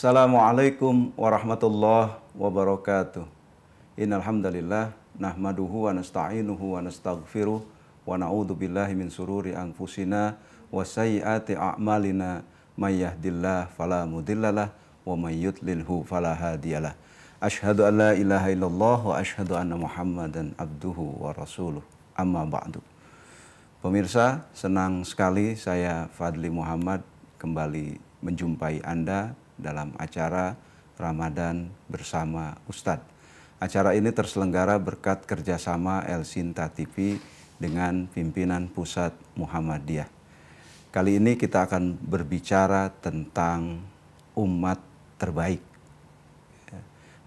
Assalamualaikum warahmatullahi wabarakatuh. Innalhamdalillah nahmaduhu wa nasta'inuhu wa nastaghfiruh wa na'udzu billahi min sururi anfusina wa sayyiati a'malina may yahdillah fala mudhillalah wa may yudlilhu fala hadiyalah. Ashhadu an la ilaha illallah wa ashhadu anna Muhammadan abduhu wa rasuluh. Amma ba'du. Pemirsa, senang sekali saya Fadli Muhammad kembali menjumpai Anda dalam acara Ramadan bersama Ustadz. Acara ini terselenggara berkat kerjasama El Sinta TV dengan pimpinan pusat Muhammadiyah. Kali ini kita akan berbicara tentang umat terbaik.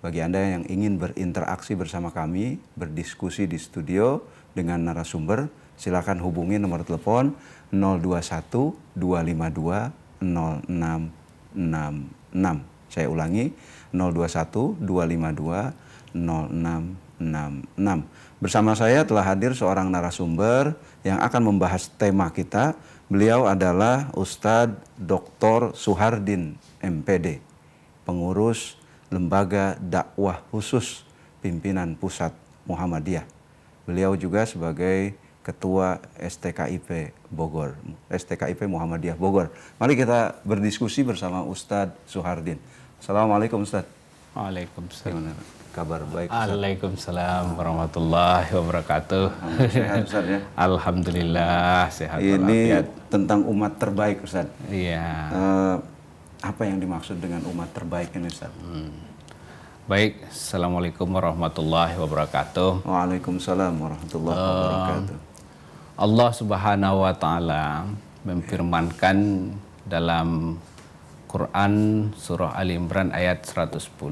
Bagi Anda yang ingin berinteraksi bersama kami, berdiskusi di studio dengan narasumber, silakan hubungi nomor telepon 021 252 0666 saya ulangi 021 252 0666. Bersama saya telah hadir seorang narasumber yang akan membahas tema kita. Beliau adalah Ustadz Dr. Suhardin MPD, pengurus Lembaga Dakwah Khusus Pimpinan Pusat Muhammadiyah. Beliau juga sebagai Ketua STKIP Bogor, STKIP Muhammadiyah Bogor. Mari kita berdiskusi bersama Ustadz Suhardin. Assalamualaikum Ustadz. Waalaikumsalam. Gimana kabar baik? Waalaikumsalam warahmatullahi wabarakatuh. Sehat Ustadz ya? Alhamdulillah sehat. Ini tentang umat terbaik Ustadz. Iya. Uh, apa yang dimaksud dengan umat terbaik ini Ustadz? Hmm. Baik, Assalamualaikum warahmatullahi wabarakatuh. Waalaikumsalam warahmatullahi wabarakatuh. Allah Subhanahu wa taala memfirmankan dalam Quran surah Al Imran ayat 110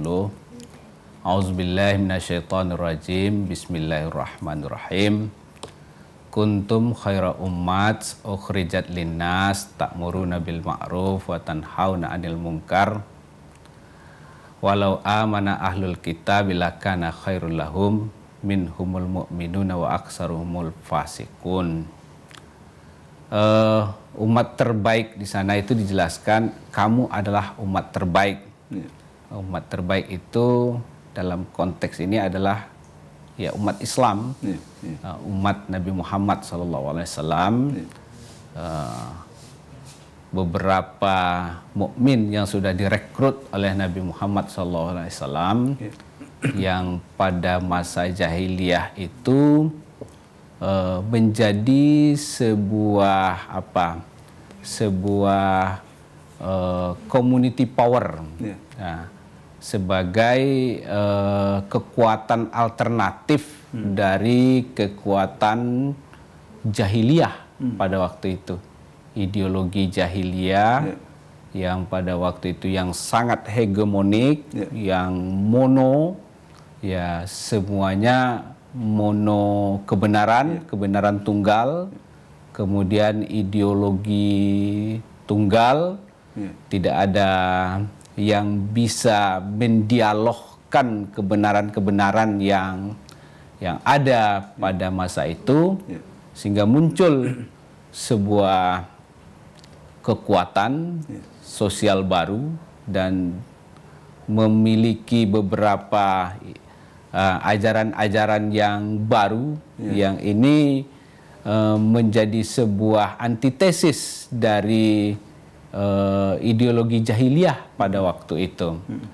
A'udzubillahi minasyaitonirrajim Bismillahirrahmanirrahim Kuntum khaira ummat ukhrijat linnas ta'muruna bil ma'ruf wa tanhauna 'anil munkar Walau amana ahlul kitab lakana khairul lahum minhumul mu'minuna wa aksaruhumul fasikun. Uh, eh, umat terbaik di sana itu dijelaskan kamu adalah umat terbaik. Iya. Umat terbaik itu dalam konteks ini adalah ya umat Islam, yeah, iya, iya. yeah. umat Nabi Muhammad saw uh, eh, Beberapa mukmin yang sudah direkrut oleh Nabi Muhammad saw yang pada masa jahiliyah itu e, menjadi sebuah apa sebuah e, community power yeah. nah, sebagai e, kekuatan alternatif hmm. dari kekuatan jahiliyah hmm. pada waktu itu ideologi jahiliyah yeah yang pada waktu itu yang sangat hegemonik, yeah. yang mono ya semuanya mono kebenaran, ya. kebenaran tunggal, kemudian ideologi tunggal, ya. tidak ada yang bisa mendialogkan kebenaran-kebenaran yang yang ada pada masa itu ya. sehingga muncul sebuah kekuatan sosial baru dan memiliki beberapa Eh, ajaran-ajaran uh, yang baru yeah. yang ini uh, menjadi sebuah antitesis dari uh, ideologi jahiliyah pada hmm. waktu itu. Hmm.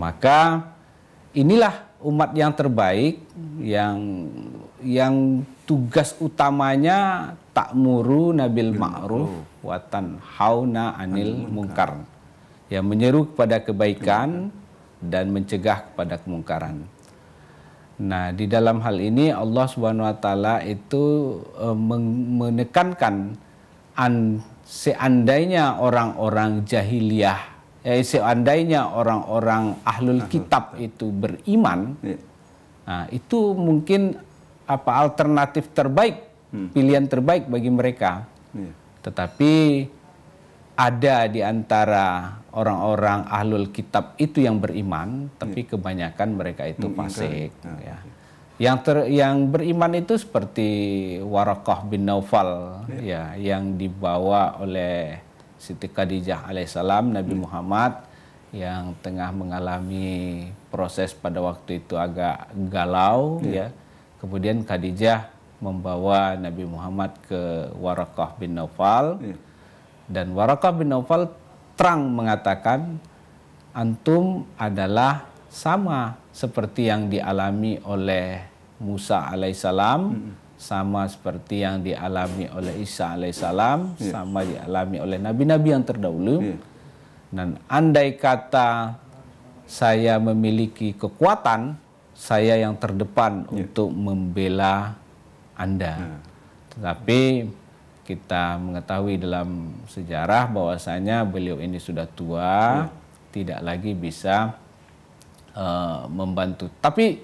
Maka inilah umat yang terbaik hmm. yang yang tugas utamanya tak takmuru nabil ma'ruf watan hauna anil mungkar. Yang menyeru kepada kebaikan dan mencegah kepada kemungkaran. Nah, di dalam hal ini Allah Subhanahu wa taala itu eh, menekankan seandainya orang-orang jahiliyah, eh, seandainya orang-orang ahlul kitab itu beriman, ya. nah, itu mungkin apa alternatif terbaik, hmm. pilihan terbaik bagi mereka. Ya. Tetapi ada di antara orang-orang ahlul kitab itu yang beriman, tapi yeah. kebanyakan mereka itu fasik. Mm, ya. Yang ter, yang beriman itu seperti Warakah bin Naufal, yeah. ya, yang dibawa oleh Siti Khadijah alaihissalam, Nabi ya. Muhammad yang tengah mengalami proses pada waktu itu agak galau, ya. ya. Kemudian Khadijah membawa Nabi Muhammad ke Warakah bin Naufal. Ya. Dan Warakah bin Naufal terang mengatakan antum adalah sama seperti yang dialami oleh Musa alaihissalam, hmm. sama seperti yang dialami oleh Isa alaihissalam, yeah. sama dialami oleh nabi-nabi yang terdahulu. Yeah. Dan andai kata saya memiliki kekuatan, saya yang terdepan yeah. untuk membela Anda. Iya. Tetapi kita mengetahui dalam sejarah bahwasanya beliau ini sudah tua, hmm. tidak lagi bisa uh, membantu. Tapi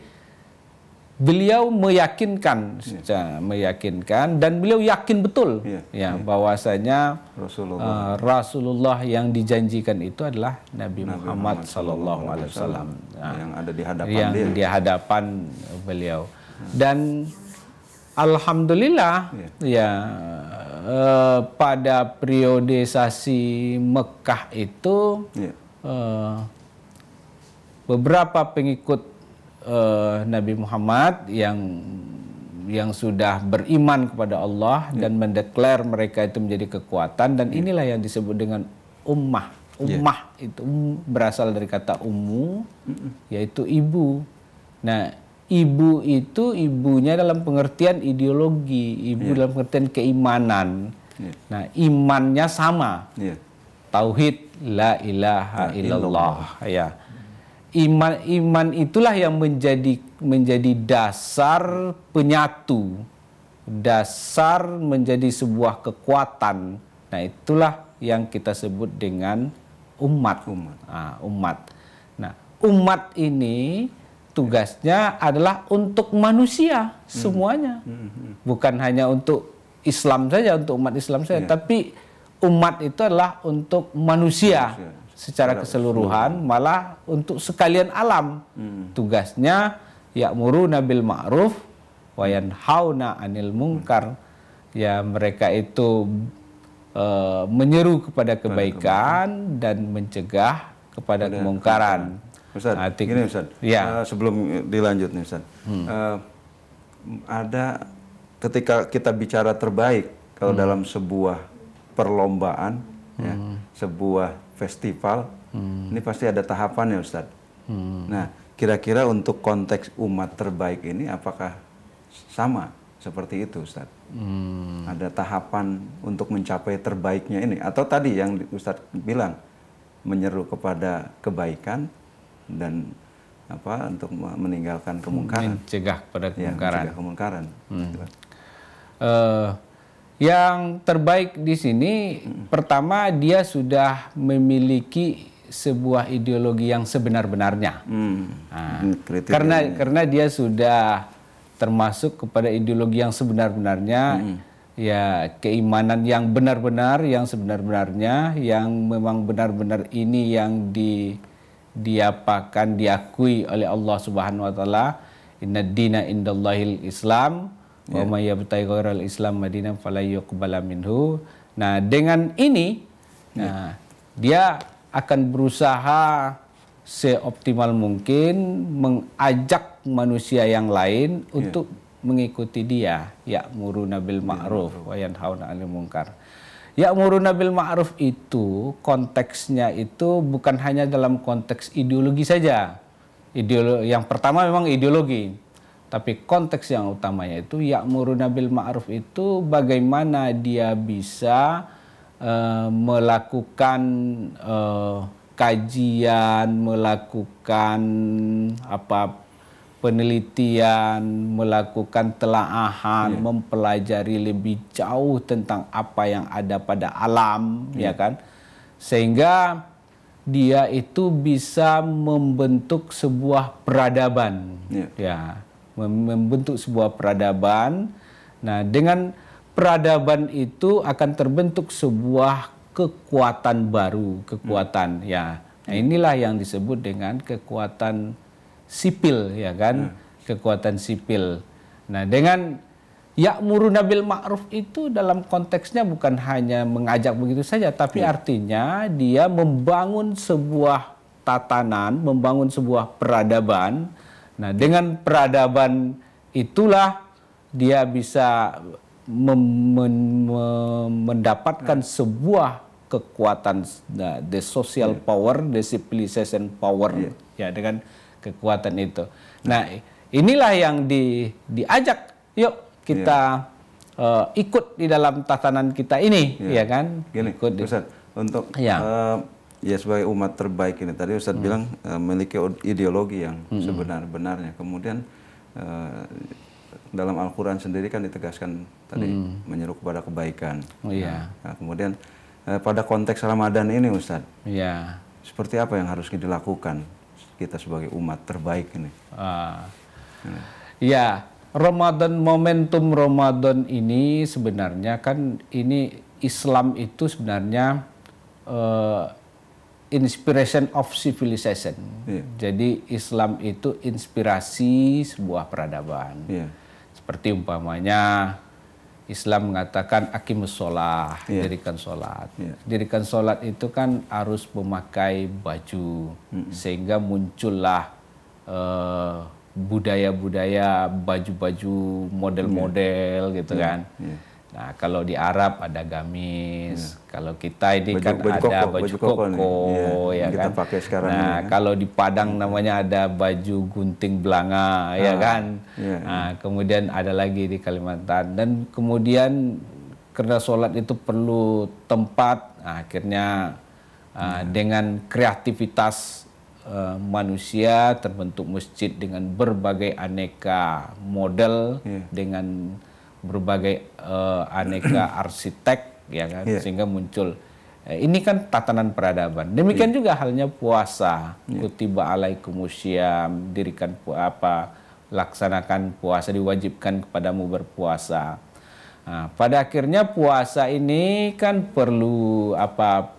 beliau meyakinkan, yeah. Ya, meyakinkan dan beliau yakin betul yeah. ya iya. bahwasanya Rasulullah. Uh, Rasulullah yang dijanjikan itu adalah Nabi, Nabi Muhammad, Muhammad Sallallahu Alaihi Wasallam ya. yang ada di hadapan yang dia. di hadapan beliau hmm. dan iya. Alhamdulillah ya eh, pada periodisasi Mekah itu yeah. eh, beberapa pengikut eh, Nabi Muhammad yang yang sudah beriman kepada Allah yeah. dan mendeklar mereka itu menjadi kekuatan dan yeah. inilah yang disebut dengan ummah. Iya. Ummah yeah. itu um, berasal dari kata umu, yaitu ibu. Nah, ibu itu ibunya dalam pengertian ideologi, ibu yeah. dalam pengertian keimanan. Yeah. Nah, imannya sama. Yeah. Tauhid la ilaha ah, illallah. Ya. Iman iman itulah yang menjadi menjadi dasar penyatu, dasar menjadi sebuah kekuatan. Nah, itulah yang kita sebut dengan umat. Umat. Ah, umat. Nah, umat ini tugasnya adalah untuk manusia hmm. semuanya, hmm, hmm, bukan hanya untuk Islam saja, untuk umat Islam saja, yeah. tapi umat itu adalah untuk manusia, Secara, keseluruhan, malah untuk sekalian alam. tugasnya, Tugasnya muru nabil ma'ruf wayan na 'anil Mungkar, Ya mereka itu e, menyeru kepada kebaikan, dan mencegah kepada, kemungkaran. Ustaz, Atik. Ah, gini Ustaz, ya. uh, sebelum dilanjut nih Ustaz, hmm. uh, ada ketika kita bicara terbaik kalau hmm. dalam sebuah perlombaan, ya, hmm. ya, sebuah festival, hmm. ini pasti ada tahapan ya Ustaz. Hmm. Nah, kira-kira untuk konteks umat terbaik ini apakah sama seperti itu Ustaz? Hmm. Ada tahapan untuk mencapai terbaiknya ini, atau tadi yang Ustaz bilang, menyeru kepada kebaikan, dan apa untuk meninggalkan kemungkaran. Mencegah pada kemungkaran. Ya, mencegah kemungkaran. Hmm. Uh, yang terbaik di sini hmm. pertama dia sudah memiliki sebuah ideologi yang sebenar-benarnya. Hmm. Nah, karena ya. karena dia sudah termasuk kepada ideologi yang sebenar-benarnya. Hmm. Ya, keimanan yang benar-benar, yang sebenar-benarnya, yang memang benar-benar ini yang di diapakan diakui oleh Allah Subhanahu wa taala inna dina indallahil islam yeah. wa ya. may yabtaghi ghairal islam madinan fala minhu nah dengan ini yeah. nah dia akan berusaha seoptimal mungkin mengajak manusia yang lain yeah. untuk mengikuti dia ya muruna bil ma'ruf ya, wa yanhauna 'anil munkar Ya'muruna bil ma'ruf itu konteksnya itu bukan hanya dalam konteks ideologi saja. ideologi yang pertama memang ideologi. Tapi konteks yang utamanya itu ya'muruna bil ma'ruf itu bagaimana dia bisa uh, melakukan uh, kajian, melakukan apa penelitian, melakukan telaahan, yeah. mempelajari lebih jauh tentang apa yang ada pada alam, yeah. ya iya. kan? Sehingga dia itu bisa membentuk sebuah peradaban, yeah. ya, membentuk sebuah peradaban. Nah, dengan peradaban itu akan terbentuk sebuah kekuatan baru, kekuatan, yeah. Hmm. ya. Nah, inilah yang disebut dengan kekuatan sipil ya kan hmm. kekuatan sipil nah dengan Ya'muru nabil ma'ruf itu dalam konteksnya bukan hanya mengajak begitu saja, tapi hmm. artinya dia membangun sebuah tatanan, membangun sebuah peradaban. Nah, dengan peradaban itulah dia bisa mendapatkan hmm. sebuah kekuatan nah, the social yeah. Hmm. power, the civilization power yeah. ya dengan kekuatan itu. Nah, inilah yang di, diajak yuk kita yeah. Iya. uh, ikut di dalam tatanan kita ini, yeah. ya kan? Gini, ikut di, Ustaz, untuk yeah. Iya. uh, ya sebagai umat terbaik ini tadi Ustaz hmm. bilang uh, memiliki ideologi yang hmm. sebenar-benarnya. Kemudian uh, dalam Al-Qur'an sendiri kan ditegaskan tadi hmm. menyeru kepada kebaikan. Oh, iya. nah, nah, kemudian uh, pada konteks Ramadan ini Ustaz. Iya. Seperti apa yang harus dilakukan kita sebagai umat terbaik ini. Ah. Hmm. Ya, Ramadan momentum Ramadan ini sebenarnya kan ini Islam itu sebenarnya uh, inspiration of civilization. Yeah. Jadi Islam itu inspirasi sebuah peradaban. Yeah. Seperti umpamanya Islam mengatakan akimus sholat, yeah. dirikan sholat. Yeah. Dirikan sholat itu kan harus memakai baju, mm -hmm. sehingga muncullah eh, budaya-budaya uh, baju-baju iya. model-model yeah. gitu yeah. kan. Yeah. Nah, kalau di Arab ada gamis, ya. kalau kita ini baju, kan baju ada koko, baju koko, koko iya, ya, ya kan. pakai Nah, ya. kalau di Padang namanya ada baju gunting belanga, ya ah, ya kan. Ya, Nah, kemudian ada lagi di Kalimantan dan kemudian karena sholat itu perlu tempat, nah, akhirnya ya. uh, dengan kreativitas uh, manusia terbentuk masjid dengan berbagai aneka model ya. dengan berbagai uh, aneka arsitek ya kan yeah. sehingga muncul eh, ini kan tatanan peradaban. Demikian yeah. juga halnya puasa. Yeah. Kutiba alaikum usyam, dirikan apa, laksanakan puasa, diwajibkan kepadamu berpuasa. Nah, pada akhirnya puasa ini kan perlu apa?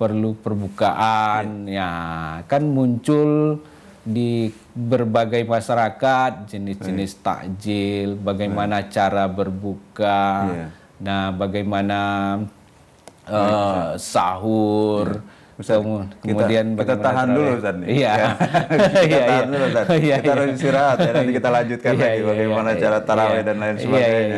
Perlu perbukaan, yeah. ya kan muncul di berbagai masyarakat, jenis-jenis takjil, bagaimana Baik. cara berbuka, yeah. nah bagaimana uh, sahur. Yeah. Ustaz, kemudian kita, kita tahan dulu Ustaz nih. Iya. iya. kita iya, tahan iya. dulu Ustaz. Ya, kita harus istirahat ya nanti kita lanjutkan lagi bagaimana cara tarawih dan lain sebagainya.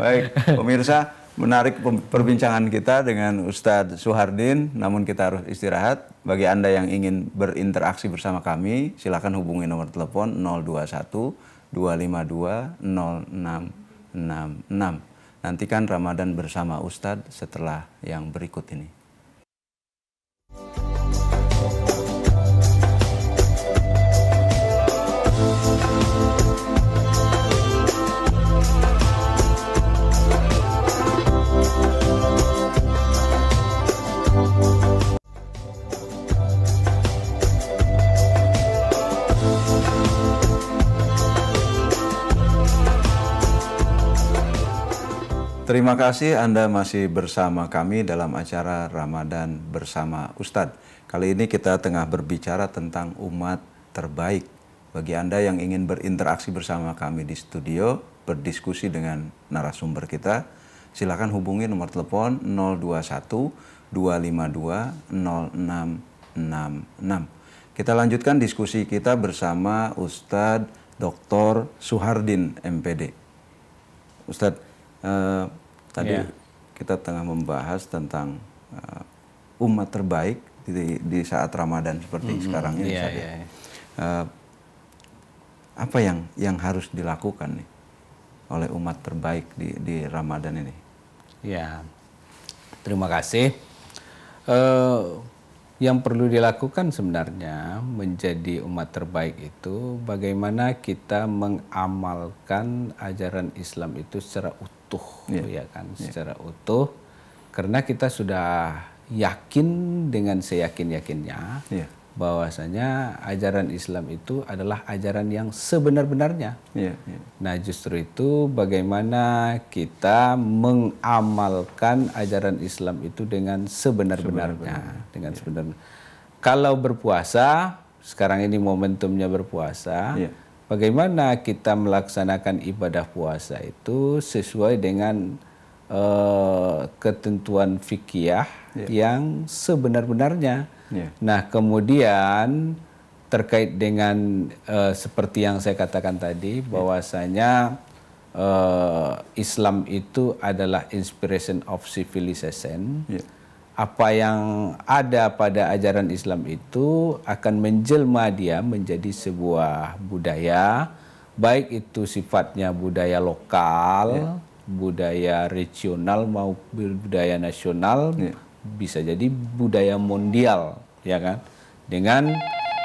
Baik, pemirsa menarik perbincangan kita dengan Ustadz Suhardin. Namun kita harus istirahat. Bagi Anda yang ingin berinteraksi bersama kami, silakan hubungi nomor telepon 021 252 0666. Nantikan Ramadan bersama Ustadz setelah yang berikut ini. Terima kasih Anda masih bersama kami dalam acara Ramadan bersama Ustadz. Kali ini kita tengah berbicara tentang umat terbaik. Bagi Anda yang ingin berinteraksi bersama kami di studio, berdiskusi dengan narasumber kita, silakan hubungi nomor telepon 021 252 0666. Kita lanjutkan diskusi kita bersama Ustadz Dr. Suhardin MPD. Ustadz, eh, Tadi yeah. kita tengah membahas tentang uh, umat terbaik di, di saat Ramadan seperti mm-hmm. sekarang ini. Yeah, yeah, yeah. Uh, apa yang yang harus dilakukan nih oleh umat terbaik di di Ramadan ini? Ya, terima kasih. Uh, yang perlu dilakukan sebenarnya menjadi umat terbaik itu bagaimana kita mengamalkan ajaran Islam itu secara utuh utuh yeah. ya kan yeah. secara utuh karena kita sudah yakin dengan seyakin-yakinnya yeah. bahwasanya ajaran Islam itu adalah ajaran yang sebenar-benarnya. Yeah. Yeah. Nah, justru itu bagaimana kita mengamalkan ajaran Islam itu dengan sebenar-benarnya, sebenar dengan yeah. sebenar. Kalau berpuasa, sekarang ini momentumnya berpuasa. Yeah bagaimana kita melaksanakan ibadah puasa itu sesuai dengan uh, ketentuan fikih ya. yang sebenar-benarnya. Ya. Nah, kemudian terkait dengan uh, seperti yang saya katakan tadi ya. bahwasanya uh, Islam itu adalah inspiration of civilization. Ya apa yang ada pada ajaran Islam itu akan menjelma dia menjadi sebuah budaya baik itu sifatnya budaya lokal, yeah. budaya regional maupun budaya nasional yeah. bisa jadi budaya mondial ya kan dengan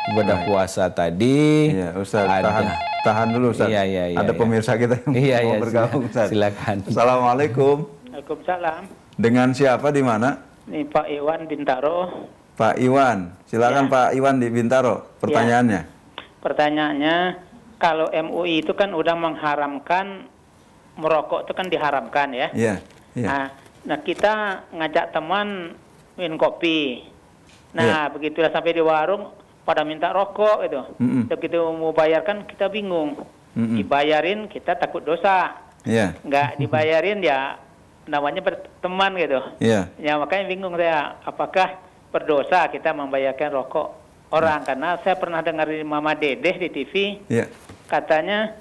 ibadah puasa tadi ya, Ustaz, ada tahan, tahan dulu Ustaz. Iya, iya, iya, ada iya. pemirsa kita yang iya, mau iya, bergabung Ustaz. Silakan. Assalamualaikum. Waalaikumsalam. Dengan siapa di mana? Ini Pak Iwan Bintaro. Pak Iwan, silakan ya. Pak Iwan di Bintaro. Pertanyaannya. Ya. Pertanyaannya, kalau MUI itu kan udah mengharamkan merokok itu kan diharamkan ya. Iya. Ya. Nah, nah kita ngajak teman min kopi. Nah, ya. begitulah sampai di warung pada minta rokok gitu. Mm -mm. Begitu mau bayarkan kita bingung. Mm -mm. Dibayarin kita takut dosa. Iya. Enggak dibayarin ya namanya berteman gitu. Yeah. Ya makanya bingung saya apakah berdosa kita membayarkan rokok orang yeah. karena saya pernah dengar dari Mama Dedeh di TV. Yeah. Katanya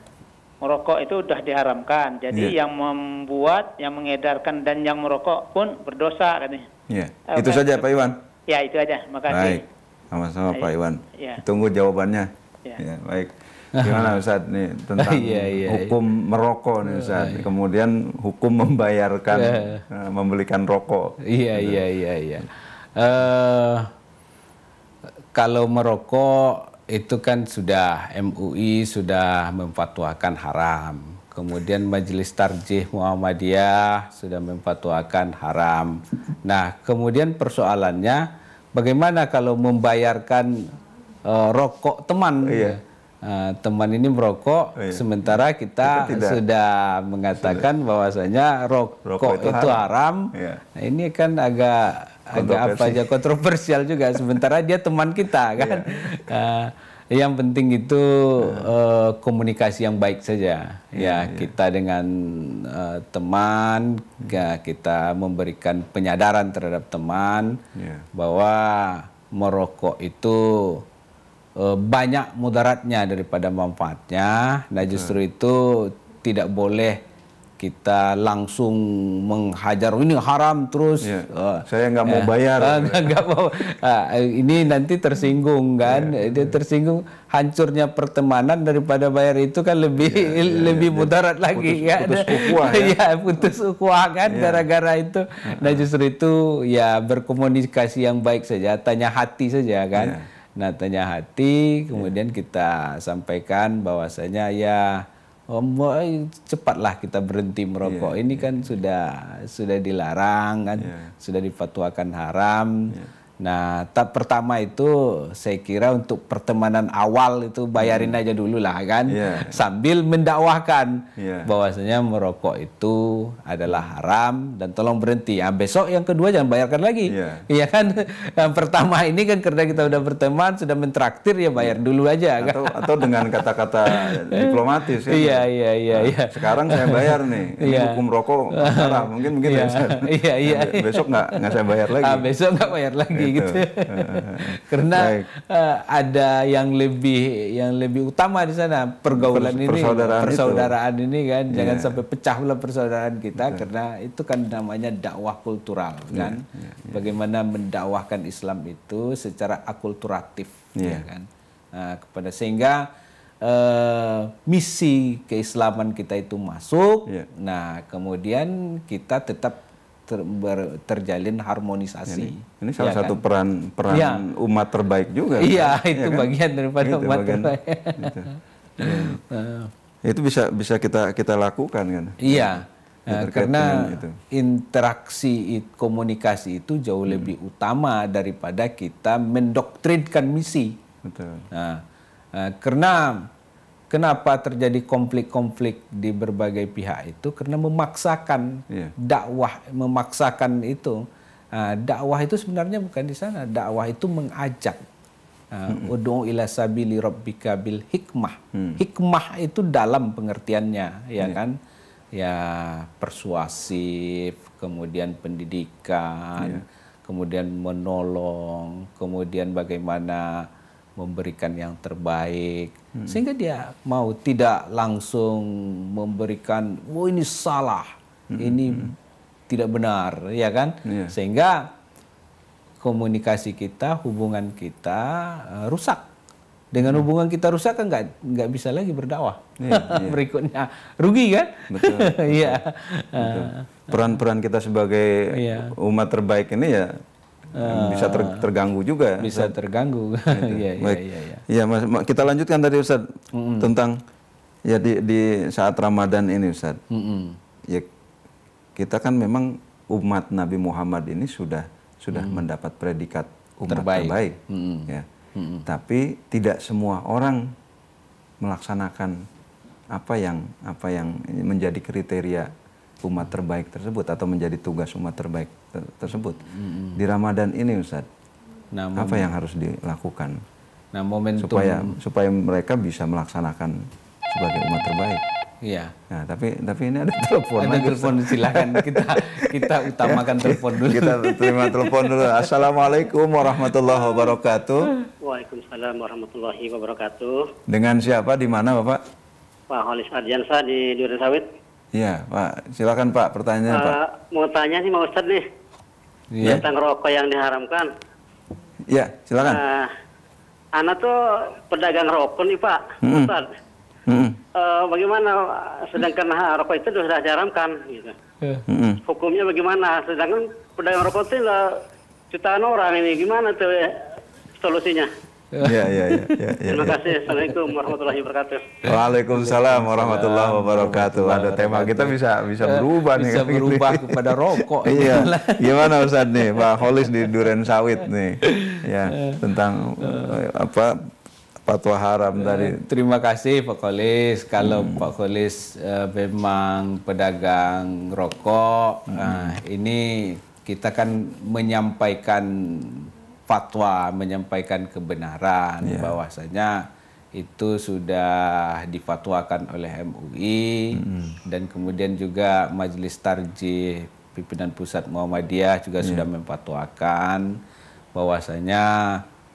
merokok itu sudah diharamkan. Jadi yeah. yang membuat, yang mengedarkan dan yang merokok pun berdosa katanya. Iya. Yeah. Itu saja Pak Iwan. Ya, itu aja. Makasih. Baik. Sama-sama Pak Iwan. Ya. Tunggu jawabannya. Ya. ya, baik. Gimana Ustaz nih tentang yeah, yeah, iya. hukum merokok nih iya, Ustaz. Yeah. Kemudian hukum membayarkan yeah. Iya. membelikan rokok. Iya gitu. iya iya iya. Eh, kalau merokok itu kan sudah MUI sudah memfatwakan haram. Kemudian Majelis Tarjih Muhammadiyah sudah memfatwakan haram. Nah, kemudian persoalannya bagaimana kalau membayarkan uh, rokok teman? Iya. Eh, teman ini merokok, oh, iya. sementara kita, sudah mengatakan bahwasanya rokok, rokok itu, itu haram. haram. Iya. Nah, ini kan agak agak apa aja kontroversial juga. Sementara dia teman kita iya. kan. Iya. Uh, yang penting itu uh, komunikasi yang baik saja. Iya, ya, ya kita dengan uh, teman, ya, kita memberikan penyadaran terhadap teman ya. bahwa merokok itu Eh, banyak mudaratnya daripada manfaatnya. Nah justru hmm. itu tidak boleh kita langsung menghajar ini haram terus. Ya. Uh, Saya nggak mau eh, bayar. Uh, ya. nggak mau. Ah, ini nanti tersinggung kan? Ya, itu tersinggung hancurnya pertemanan daripada bayar itu kan lebih ya, ya, lebih ya, mudarat ya. lagi putus, kan? Putus ukuah ya. ya putus ukuah ya. iya, kan iya. gara-gara ya. itu. Nah justru itu ya berkomunikasi yang baik saja, tanya hati saja kan. Ya Nah, tanya hati, kemudian kita sampaikan bahwasanya ya Om, eh, cepatlah kita berhenti merokok. Yeah, Ini iya. kan sudah sudah dilarang kan, yeah. sudah difatwakan haram. Yeah. Nah, tahap pertama itu saya kira untuk pertemanan awal itu bayarin hmm. aja dulu lah kan, yeah. sambil mendakwahkan yeah. bahwasanya merokok itu adalah haram dan tolong berhenti. Nah, besok yang kedua jangan bayarkan lagi, yeah. ya iya kan? Yang pertama ini kan karena kita udah berteman sudah mentraktir ya bayar dulu aja. Kan? Atau, kan? atau dengan kata-kata diplomatis ya. Iya iya iya. Nah, iya. Sekarang saya bayar nih, ini yeah. hukum rokok haram mungkin mungkin yeah. Yeah, yeah, iya. Besok nggak nggak saya bayar lagi. Ah, besok nggak bayar lagi gitu. gitu. Karena uh, ada yang lebih yang lebih utama di sana pergaulan persaudaraan ini, persaudaraan, itu. ini kan yeah. jangan iya. sampai pecah pula persaudaraan kita Betul. karena itu kan namanya dakwah kultural yeah. kan. Yeah. Yeah. Bagaimana mendakwahkan Islam itu secara akulturatif yeah. ya iya. kan. Uh, kepada sehingga Uh, misi keislaman kita itu masuk, yeah. nah kemudian kita tetap ter, ber, terjalin harmonisasi. Ini, ini salah ya satu kan? peran peran ya. umat terbaik juga. Iya, iya kan? itu ya bagian kan? daripada itu, umat bagian, terbaik. Itu. Iya. Eh, itu bisa bisa kita kita lakukan kan? Iya. Ya, karena itu. interaksi komunikasi itu jauh hmm. lebih utama daripada kita mendoktrinkan misi. Betul. Nah, eh, karena Kenapa terjadi konflik-konflik di berbagai pihak itu? Karena memaksakan yeah. dakwah, memaksakan itu. Uh, dakwah itu sebenarnya bukan di sana. Dakwah itu mengajak. Uh, ila sabili rabbika bil hikmah. Hmm. Hikmah itu dalam pengertiannya, ya yeah. kan? Ya persuasif, kemudian pendidikan, yeah. kemudian menolong, kemudian bagaimana memberikan yang terbaik hmm. sehingga dia mau tidak langsung memberikan oh ini salah hmm. ini hmm. hmm. tidak benar ya kan yeah. sehingga komunikasi kita hubungan kita uh, rusak dengan hmm. hubungan kita rusak kan nggak nggak bisa lagi berdakwah yeah, iya. yeah. berikutnya rugi kan betul iya yeah. peran-peran kita sebagai iya. umat terbaik ini ya Ah. bisa ter, terganggu juga. Bisa Ustaz. Iya. terganggu. Gitu. Iya iya, iya iya. Iya, mas, kita lanjutkan tadi Ustaz mm -mm. tentang ya di, di saat Ramadan ini Ustaz. Mm -mm. Ya kita kan memang umat Nabi Muhammad ini sudah sudah mm. mendapat predikat umat terbaik. terbaik mm -mm. Ya. Mm -mm. Tapi tidak semua orang melaksanakan apa yang apa yang menjadi kriteria umat terbaik tersebut atau menjadi tugas umat terbaik ter tersebut di Ramadan ini Ustadz nah, momen, apa yang harus dilakukan nah momentum supaya supaya mereka bisa melaksanakan sebagai umat terbaik Iya. Nah, tapi tapi ini ada telepon. Ada lagi, telepon Ustaz. silakan kita kita utamakan telepon dulu. Kita terima telepon dulu. Assalamualaikum warahmatullahi wabarakatuh. Waalaikumsalam warahmatullahi wabarakatuh. Dengan siapa di mana Bapak? Pak Holis Ardiansa di Duren Sawit. Iya, Pak. Silakan Pak, pertanyaan uh, Pak. Eh, mau tanya sih, mau Ustadz nih. Yeah. Tentang rokok yang diharamkan. Iya, silakan. Uh, eh, Anak tuh pedagang rokok nih Pak, mm -hmm. Ustadz. Mm -hmm. uh, bagaimana, sedangkan rokok itu sudah diharamkan, gitu. Yeah. Mm -hmm. Hukumnya bagaimana? Sedangkan pedagang rokok itu jutaan orang ini, gimana tuh solusinya? Ya ya ya. Terima kasih. Assalamualaikum warahmatullahi wabarakatuh. Waalaikumsalam warahmatullahi wabarakatuh. Ada tema kita bisa bisa eh, berubah bisa nih. Bisa berubah gitu. kepada rokok. iya. Gimana Ustaz nih, Pak Holis di Duren Sawit nih, ya tentang eh. apa fatwa haram tadi. Terima kasih Pak Holis. Kalau hmm. Pak Holis uh, memang pedagang rokok, hmm. nah, ini kita kan menyampaikan fatwa menyampaikan kebenaran yeah. bahwasanya itu sudah difatwakan oleh MUI mm -hmm. dan kemudian juga Majelis Tarjih pimpinan pusat Muhammadiyah juga yeah. sudah memfatwakan bahwasanya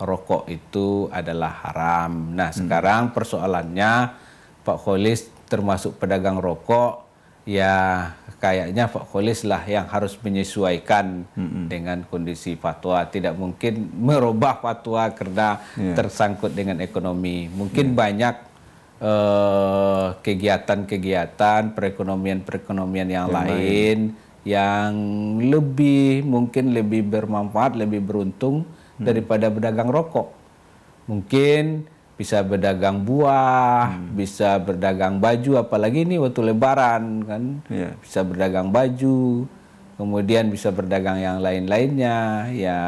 rokok itu adalah haram. Nah, mm. sekarang persoalannya Pak Kholis termasuk pedagang rokok ya kayaknya Fakolis lah yang harus menyesuaikan mm-hmm. dengan kondisi fatwa. Tidak mungkin merubah fatwa karena yeah. tersangkut dengan ekonomi. Mungkin yeah. banyak kegiatan eh, kegiatan-kegiatan perekonomian-perekonomian yang, yang lain yang lebih mungkin lebih bermanfaat, lebih beruntung mm daripada berdagang rokok. Mungkin bisa berdagang buah, hmm. bisa berdagang baju, apalagi ini waktu Lebaran kan, yeah. bisa berdagang baju, kemudian bisa berdagang yang lain-lainnya. Ya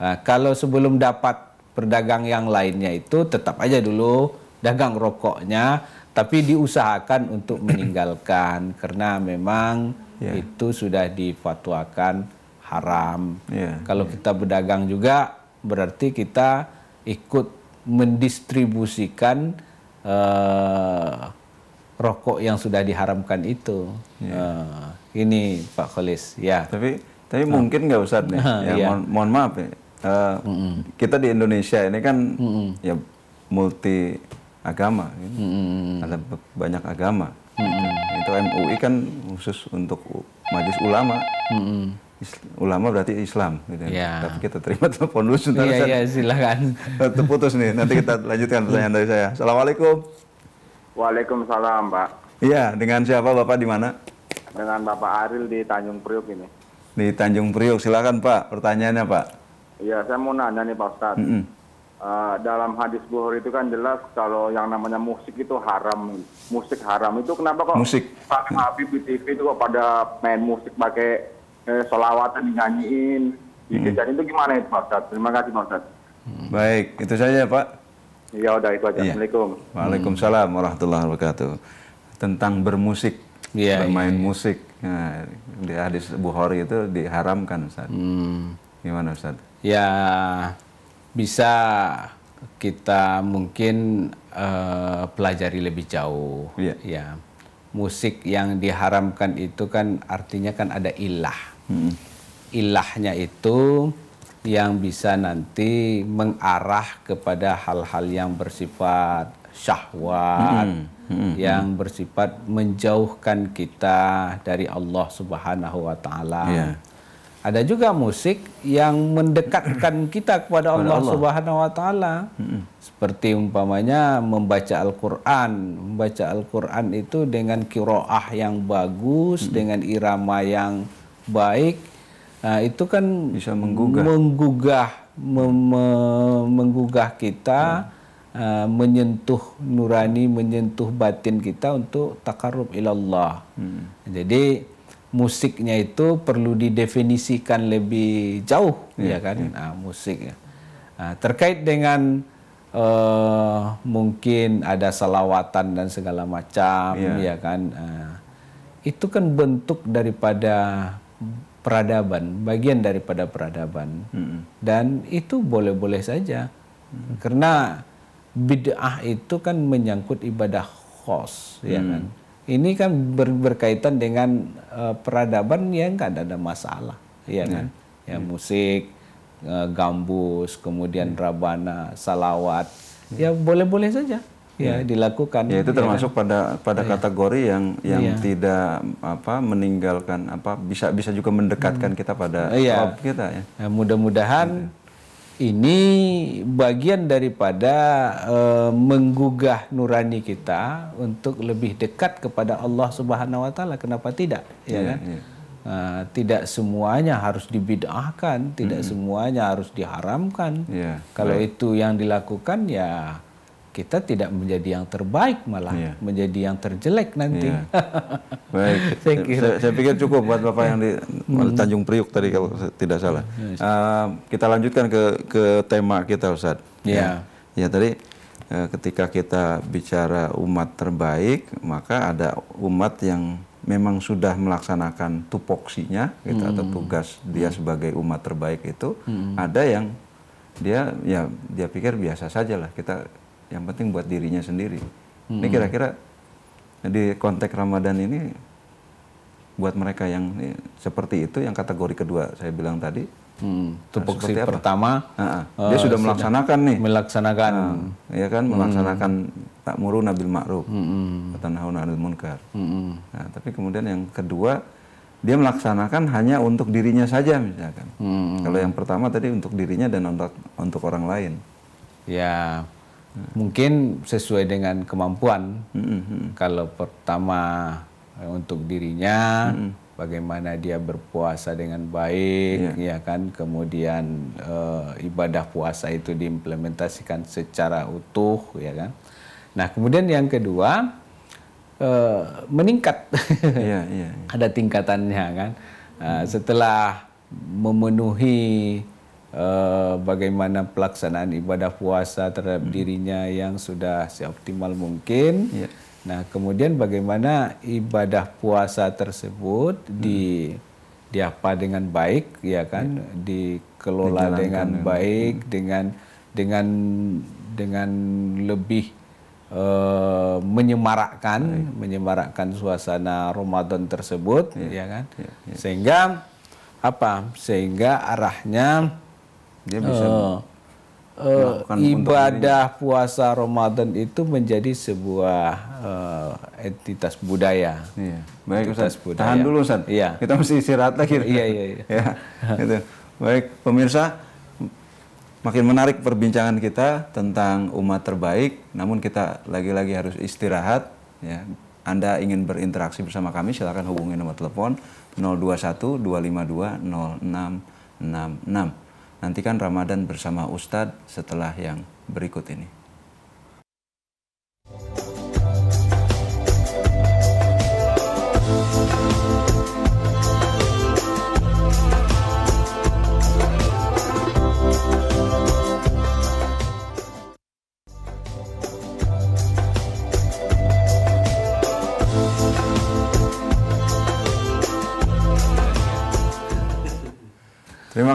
nah, kalau sebelum dapat berdagang yang lainnya itu tetap aja dulu dagang rokoknya, tapi diusahakan untuk meninggalkan karena memang yeah. itu sudah difatwakan haram. Yeah, kalau yeah. kita berdagang juga berarti kita ikut mendistribusikan uh, rokok yang sudah diharamkan itu. Yeah. Iya. Uh, ini Pak Kholis, ya. Tapi tapi nah. mungkin nggak usah nih. ya, yeah. Ya, iya. mohon, mohon maaf ya. Uh, mm -mm. Kita di Indonesia ini kan mm -mm. ya multi agama, Mm -mm. ada banyak agama. Mm -mm. Itu MUI kan khusus untuk majelis ulama. Mm -mm ulama berarti Islam gitu ya. Iya. Tapi kita terima telepon dulu sebentar. Iya, iya, silakan. Eh, terputus nih. Nanti kita lanjutkan pertanyaan dari saya. Assalamualaikum. Waalaikumsalam, Pak. Iya, dengan siapa Bapak di mana? Dengan Bapak Aril di Tanjung Priok ini. Di Tanjung Priok, silakan Pak. Pertanyaannya Pak. Iya, saya mau nanya nih Pak Ustadz. Mm -hmm. uh, eh, dalam hadis Bukhari itu kan jelas kalau yang namanya musik itu haram, musik haram itu kenapa kok musik. Pak Habib di TV itu kok pada main musik pakai eh, solawatan dinyanyiin hmm. itu gimana itu Pak Ustadz? Terima kasih Pak Ustadz. Hmm. Baik, itu saja Pak. Ya udah itu aja. Iya. Assalamualaikum. Waalaikumsalam hmm. warahmatullahi wabarakatuh. Tentang bermusik, ya, bermain iya, iya. musik. Nah, di hadis Bukhari itu diharamkan Ustaz. Hmm. Gimana Ustaz? Ya bisa kita mungkin uh, pelajari lebih jauh. yeah. ya musik yang diharamkan itu kan artinya kan ada ilah. Hmm. Ilahnya itu yang bisa nanti mengarah kepada hal-hal yang bersifat syahwat, hmm. Hmm. yang hmm. bersifat menjauhkan kita dari Allah Subhanahu wa taala. Yeah. Ada juga musik yang mendekatkan kita kepada Allah, Allah. Subhanahu wa taala. Seperti umpamanya membaca Al-Qur'an. Membaca Al-Qur'an itu dengan kiroah yang bagus, hmm. dengan irama yang baik. Nah, itu kan bisa menggugah menggugah mem me menggugah kita. Hmm uh, menyentuh nurani, menyentuh batin kita untuk takarub ilallah. Hmm. Jadi musiknya itu perlu didefinisikan lebih jauh yeah, ya kan yeah. Iya. nah, musik nah, terkait dengan uh, mungkin ada salawatan dan segala macam yeah. ya kan uh, itu kan bentuk daripada peradaban bagian daripada peradaban mm -hmm. dan itu boleh-boleh saja -hmm. karena bid'ah itu kan menyangkut ibadah khos ya mm -hmm. ya kan ini kan ber, berkaitan dengan uh, peradaban yang kan ada masalah, ya kan? Hmm. Ya musik, uh, gambus, kemudian hmm. rabana, salawat, hmm. ya boleh-boleh saja ya, ya. dilakukan. Ya itu iya termasuk ya, pada pada ya. kategori yang yang ya. tidak apa meninggalkan apa bisa bisa juga mendekatkan hmm. kita pada ya. kita ya. ya Mudah-mudahan ya ini bagian daripada uh, menggugah nurani kita untuk lebih dekat kepada Allah Subhanahu wa taala. Kenapa tidak? Ya yeah, kan? Yeah. Ya. Uh, tidak semuanya harus dibid'ahkan, tidak mm -hmm. semuanya harus diharamkan. Yeah, Kalau right. Ya. itu yang dilakukan ya kita tidak menjadi yang terbaik malah yeah. menjadi yang terjelek nanti. Yeah. Baik. thank you. Saya, saya pikir cukup buat Bapak yang di hmm. Tanjung Priuk tadi kalau tidak salah. Uh, kita lanjutkan ke ke tema kita Ustaz. Yeah. Ya. Ya tadi uh, ketika kita bicara umat terbaik, maka ada umat yang memang sudah melaksanakan tupoksinya gitu hmm. atau tugas dia hmm. sebagai umat terbaik itu, hmm. ada yang dia ya dia pikir biasa saja lah kita yang penting buat dirinya sendiri. Hmm. Ini kira-kira di konteks Ramadan ini buat mereka yang seperti itu yang kategori kedua saya bilang tadi Hmm, nah, tupoksi nah, pertama uh, dia sudah melaksanakan nih melaksanakan uh, ya kan hmm. melaksanakan hmm. takmuru nabil ma'ruf hmm. 'anil munkar. Hmm. Nah, tapi kemudian yang kedua dia melaksanakan hanya untuk dirinya saja misalkan. Hmm. Kalau yang pertama tadi untuk dirinya dan untuk untuk orang lain. Ya, Mungkin sesuai dengan kemampuan. Hmm. Kalau pertama eh, untuk dirinya, hmm. bagaimana dia berpuasa dengan baik, yeah. ya kan. Kemudian e, ibadah puasa itu diimplementasikan secara utuh, ya kan. Nah, kemudian yang kedua e, meningkat, yeah, yeah, yeah. ada tingkatannya kan. mm hmm. Setelah memenuhi Eh, bagaimana pelaksanaan ibadah puasa terhadap hmm. dirinya yang sudah seoptimal mungkin. Ya. Nah, kemudian bagaimana ibadah puasa tersebut hmm. di diapa dengan baik, ya kan, ya. dikelola dengan baik, ya. dengan dengan dengan lebih Uh, menyemarakkan Baik. menyemarakkan suasana Ramadan tersebut ya, ya kan ya, ya. sehingga apa sehingga arahnya dia bisa uh, uh, ibadah puasa Ramadan itu menjadi sebuah uh, entitas budaya. Iya. Baik entitas Ustaz. Budaya. Tahan dulu Ustaz. Iya. Kita mesti istirahat lagi. Iya, iya, iya. ya, gitu. Baik, pemirsa makin menarik perbincangan kita tentang umat terbaik, namun kita lagi-lagi harus istirahat ya. Anda ingin berinteraksi bersama kami silakan hubungi nomor telepon 021 252 0666 nantikan Ramadan bersama Ustadz setelah yang berikut ini.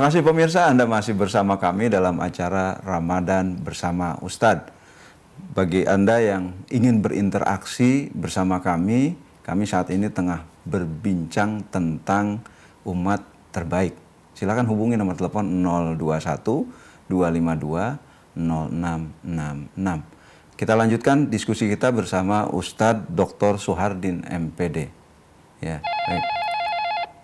kasih pemirsa Anda masih bersama kami dalam acara Ramadan bersama Ustadz. Bagi Anda yang ingin berinteraksi bersama kami, kami saat ini tengah berbincang tentang umat terbaik. Silakan hubungi nomor telepon 021 252 0666. Kita lanjutkan diskusi kita bersama Ustadz Dr. Suhardin MPD. Ya, baik.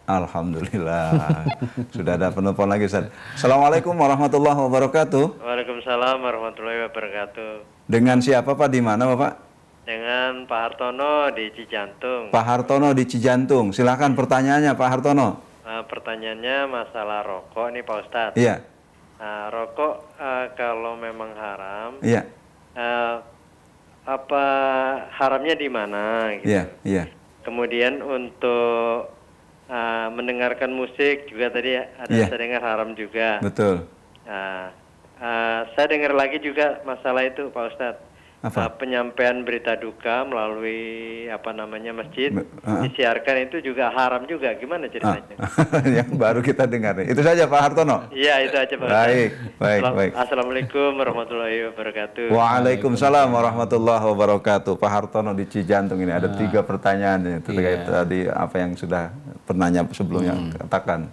Alhamdulillah. Sudah ada penelpon lagi Ustaz. Assalamualaikum warahmatullahi wabarakatuh. Waalaikumsalam warahmatullahi wabarakatuh. Dengan siapa Pak? Di mana Bapak? Dengan Pak Hartono di Cijantung. Pak Hartono di Cijantung. Silakan pertanyaannya Pak Hartono. Uh, pertanyaannya masalah rokok nih Pak Ustadz. Iya. Nah, rokok uh, kalau memang haram. Iya. Uh, apa haramnya di mana? Gitu. Iya. Iya. Kemudian untuk mendengarkan musik juga tadi ya. ada yeah. saya dengar haram juga. Betul. Nah, uh, saya dengar lagi juga masalah itu Pak Ustadz apa? Eh, penyampaian berita duka melalui apa namanya masjid uh disiarkan itu juga haram juga gimana ceritanya? Uh. yang baru kita dengar itu saja Pak Hartono. Iya itu aja Pak. Baik baik baik. Assalamualaikum warahmatullahi wabarakatuh. Waalaikumsalam warahmatullahi wabarakatuh. Pak Hartono di Cijantung ini ada tiga pertanyaan ya terkait iya. tadi apa yang sudah penanya sebelumnya hmm. katakan.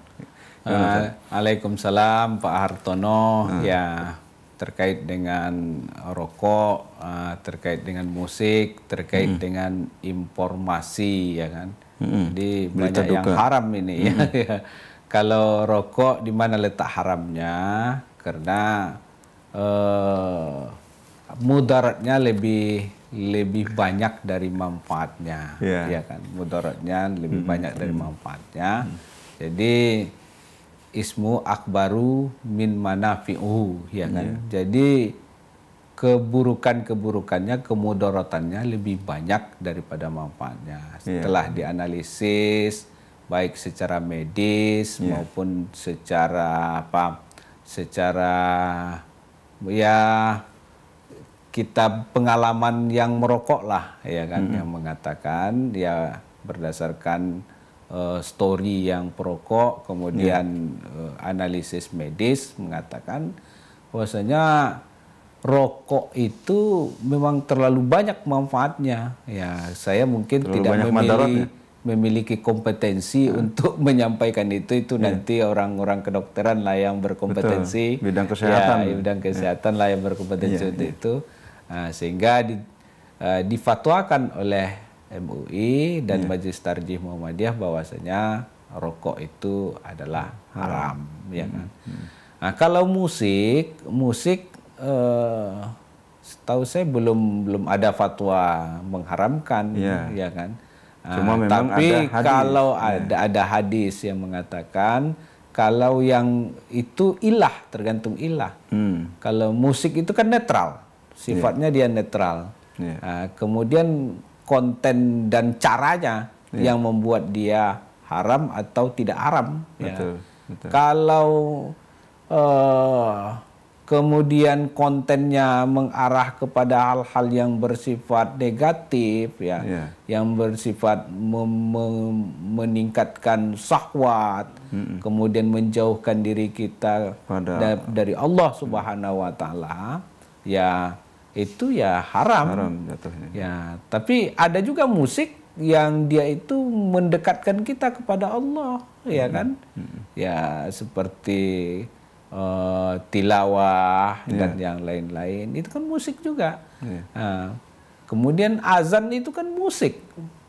Uh, Waalaikumsalam Pak Hartono. Uh. Ya terkait dengan rokok, eh, terkait dengan musik, terkait hmm. dengan informasi ya kan. Hmm. Jadi Berita banyak duka. yang haram ini hmm. ya. Kalau rokok di mana letak haramnya? Karena uh, mudaratnya lebih lebih banyak dari manfaatnya, yeah. ya kan? Mudaratnya lebih hmm. banyak dari hmm. manfaatnya. Hmm. Jadi ismu akbaru min manafi'uhu ya kan. Yeah. Jadi keburukan-keburukannya, kemudorotannya lebih banyak daripada manfaatnya. Iya. Setelah yeah. dianalisis baik secara medis yeah. maupun secara apa? secara ya kita pengalaman yang merokok lah ya kan mm -hmm. yang mengatakan ya berdasarkan Eh, story yang perokok, kemudian yeah. Ya. uh, analisis medis mengatakan bahwasanya rokok itu memang terlalu banyak manfaatnya. Ya, saya mungkin terlalu tidak memilih memiliki kompetensi hmm. untuk menyampaikan itu itu yeah. nanti orang-orang kedokteran lah yang berkompetensi Betul. bidang kesehatan ya, bidang kesehatan yeah. lah yang berkompetensi yeah, untuk yeah. itu nah, sehingga di, uh, difatwakan oleh MUI dan yeah. Majelis Tarjih Muhammadiyah bahwasanya rokok itu adalah haram, haram. ya hmm, kan. Hmm. Nah, kalau musik, musik eh, setahu saya belum belum ada fatwa mengharamkan, yeah. ya kan. Ah, Cuma nah, tapi ada kalau iya. ada ada hadis yang mengatakan kalau yang itu ilah tergantung ilah. Mm. Kalau musik itu kan netral, iya. sifatnya yeah. dia netral. Yeah. Iya. Nah, kemudian konten dan caranya yeah. yang membuat dia haram atau tidak haram. Betul. Ya. Betul. Kalau uh, kemudian kontennya mengarah kepada hal-hal yang bersifat negatif ya yeah. yang bersifat meningkatkan sahwat mm -mm. kemudian menjauhkan diri kita Pada... dari Allah Subhanahu wa taala ya itu ya haram. Haram Ya, tapi ada juga musik yang dia itu mendekatkan kita kepada Allah, ya kan? Hmm. Ya seperti uh, tilawah yeah. dan yang lain-lain. Itu kan musik juga. Yeah. Nah, kemudian azan itu kan musik,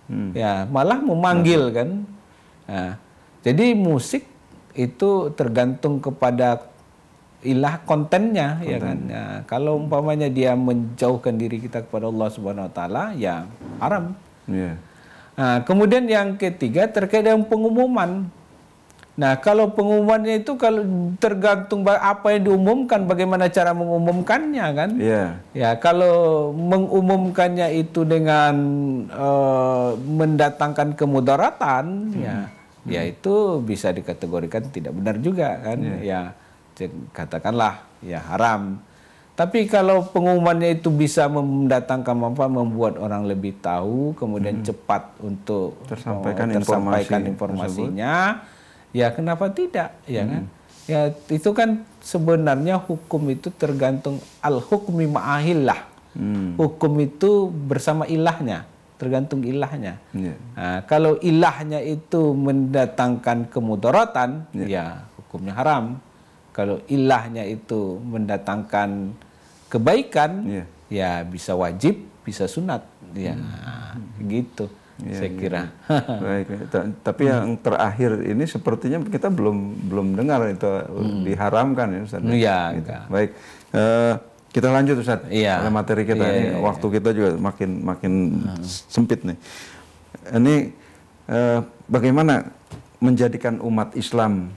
hmm. ya malah memanggil hmm. kan. Nah, jadi musik itu tergantung kepada ilah kontennya ya Konten. ya kan. Ya, kalau umpamanya dia menjauhkan diri kita kepada Allah Subhanahu wa taala ya haram. Yeah. Nah, kemudian yang ketiga terkait dengan pengumuman. Nah, kalau pengumumannya itu kalau tergantung apa yang diumumkan, bagaimana cara mengumumkannya kan? Yeah. Ya, kalau mengumumkannya itu dengan uh, mendatangkan kemudaratan, hmm. ya, hmm. ya itu bisa dikategorikan tidak benar juga kan? Yeah. Ya, ya katakanlah ya haram. Tapi kalau pengumumannya itu bisa mendatangkan apa membuat orang lebih tahu, kemudian hmm. cepat untuk tersampaikan, oh, tersampaikan informasi informasinya, tersebut. ya kenapa tidak, ya kan? hmm. kan? Ya itu kan sebenarnya hukum itu tergantung al hukmi ma'ahillah. Hmm. Hukum itu bersama ilahnya, tergantung ilahnya. Yeah. Nah, kalau ilahnya itu mendatangkan kemudaratan, yeah. ya hukumnya haram kalau ilahnya itu mendatangkan kebaikan yeah. ya bisa wajib bisa sunat ya hmm. gitu ya, saya iya. kira kira baik tapi hmm. yang terakhir ini sepertinya kita belum belum dengar itu hmm. diharamkan ya Ustaz ya, iya, gitu. baik uh, kita lanjut Ustaz ya. Pada materi kita ya, ini ya, waktu ya. kita juga makin makin hmm. sempit nih ini uh, bagaimana menjadikan umat Islam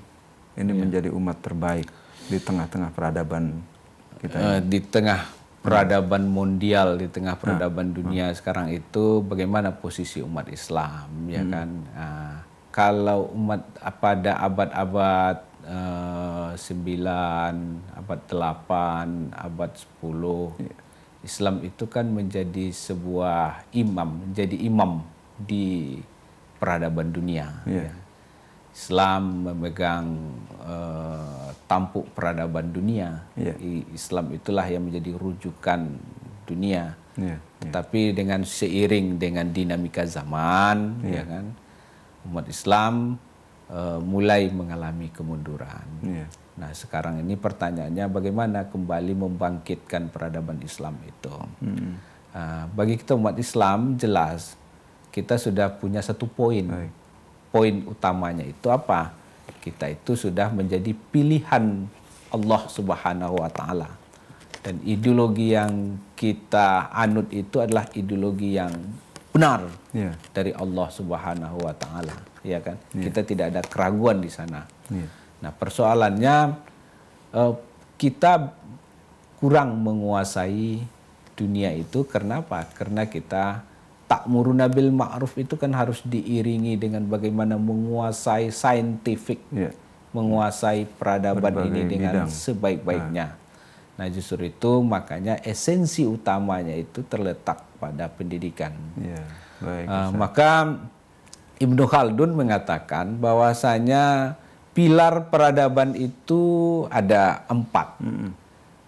ini ya. menjadi umat terbaik di tengah-tengah peradaban kita. Eh, di tengah peradaban hmm. mondial, di tengah ah, peradaban nah. dunia hmm. sekarang itu bagaimana posisi umat Islam ya hmm. kan? Nah, kalau umat pada abad-abad eh, sembilan, -abad, abad delapan, abad sepuluh, ya. Islam itu kan menjadi sebuah imam, menjadi imam di peradaban dunia. Iya. Ya. Ya Islam memegang uh, tampuk peradaban dunia. Yeah. Islam itulah yang menjadi rujukan dunia. Yeah, yeah. Ya. dengan seiring dengan dinamika zaman, yeah. ya kan, umat Islam uh, mulai mengalami kemunduran. Yeah. Nah, sekarang ini pertanyaannya bagaimana kembali membangkitkan peradaban Islam itu. Mm -hmm. uh, bagi kita umat Islam jelas kita sudah punya satu poin. Baik poin utamanya itu apa? Kita itu sudah menjadi pilihan Allah Subhanahu wa taala. Dan ideologi yang kita anut itu adalah ideologi yang benar yeah. dari Allah Subhanahu wa taala, ya kan? Yeah. Kita tidak ada keraguan di sana. Yeah. Nah, persoalannya eh, kita kurang menguasai dunia itu karena apa? Karena kita Tak bil ma'ruf itu kan harus diiringi dengan bagaimana menguasai saintifik, yeah. menguasai peradaban Berbagai ini dengan sebaik-baiknya. Nah. nah, justru itu makanya esensi utamanya itu terletak pada pendidikan. Yeah. Baik, uh, maka Ibnu Khaldun mengatakan bahwasanya pilar peradaban itu ada empat. Mm -hmm.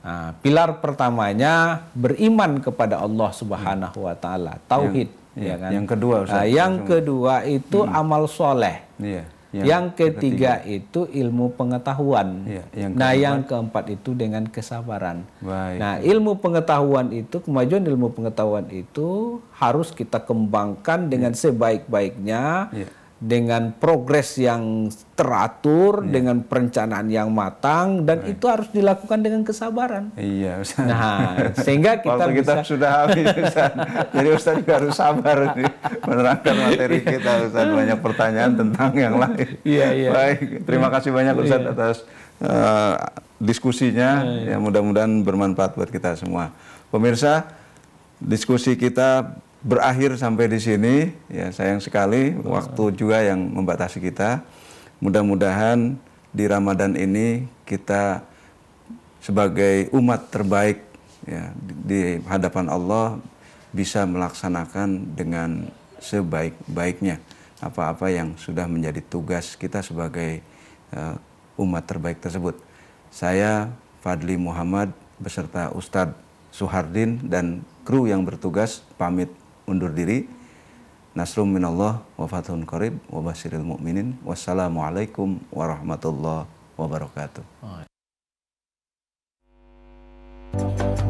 Nah, pilar pertamanya beriman kepada Allah Subhanahu wa taala, tauhid, ya, ya kan? Yang kedua Ustaz. Nah, yang kedua itu hmm. amal soleh. Ya, Yang, yang ketiga, ketiga itu ilmu pengetahuan. Ya, yang keempat. nah, yang keempat itu dengan kesabaran. Baik. Nah, ilmu pengetahuan itu kemajuan ilmu pengetahuan itu harus kita kembangkan dengan ya. sebaik-baiknya. Ya dengan progres yang teratur, iya. dengan perencanaan yang matang, dan iya. itu harus dilakukan dengan kesabaran. Iya, Ustaz. Nah, sehingga kita Waktu kita bisa... sudah habis, Ustaz. Jadi Ustaz juga harus sabar nih, menerangkan materi iya. kita, Ustaz. Banyak pertanyaan tentang yang lain. Iya, iya. Baik, terima kasih banyak Ustaz iya. atas uh, diskusinya. iya. Ya, mudah-mudahan bermanfaat buat kita semua. Pemirsa, diskusi kita berakhir sampai di sini. Ya, sayang sekali Betul. waktu juga yang membatasi kita. Mudah-mudahan di Ramadan ini kita sebagai umat terbaik ya di hadapan Allah bisa melaksanakan dengan sebaik-baiknya apa-apa yang sudah menjadi tugas kita sebagai uh, umat terbaik tersebut. Saya Fadli Muhammad beserta Ustadz Suhardin dan kru yang bertugas pamit undur diri. Nasrum minallah wa fathun qarib wa basyiril mu'minin. Wassalamualaikum warahmatullahi wabarakatuh. Oh.